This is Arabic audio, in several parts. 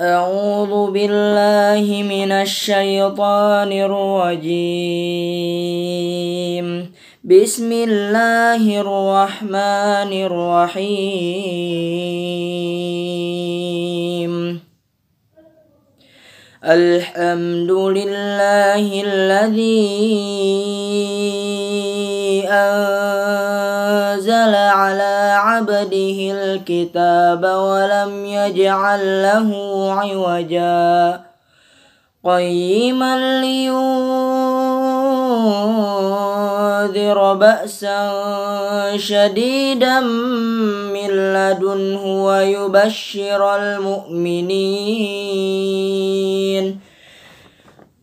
أعوذ بالله من الشيطان الرجيم بسم الله الرحمن الرحيم الحمد لله الذي أنزل على عبده الكتاب ولم يجعل له عوجا قيما لينذر بأسا شديدا من لدنه ويبشر المؤمنين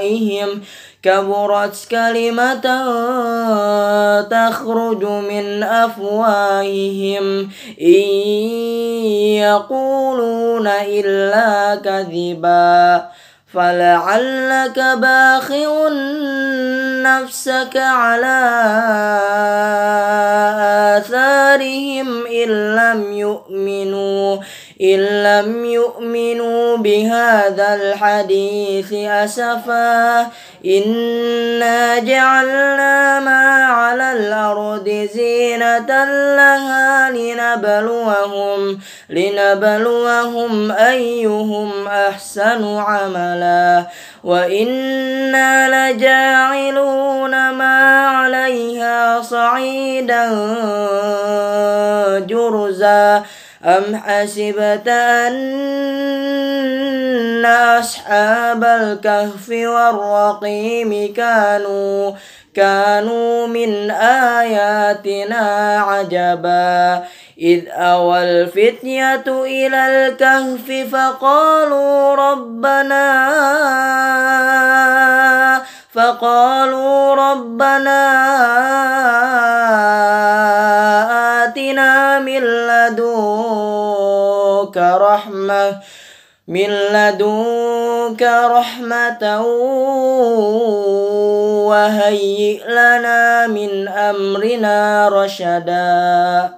لآبائهم كبرت كلمة تخرج من أفواههم إن يقولون إلا كذبا فلعلك باخع نفسك على آثارهم إن لم يؤمنوا إن لم يؤمنوا بهذا الحديث أسفا إنا جعلنا ما على الأرض زينة لها لنبلوهم لنبلوهم أيهم أحسن عملا وإنا لجاعلون ما عليها صعيدا جرزا أم حسبت أن أصحاب الكهف والرقيم كانوا كانوا من آياتنا عجبا إذ أوى الفتية إلى الكهف فقالوا ربنا فقالوا ربنا رحمة من لدنك رحمة وهيئ لنا من أمرنا رشدا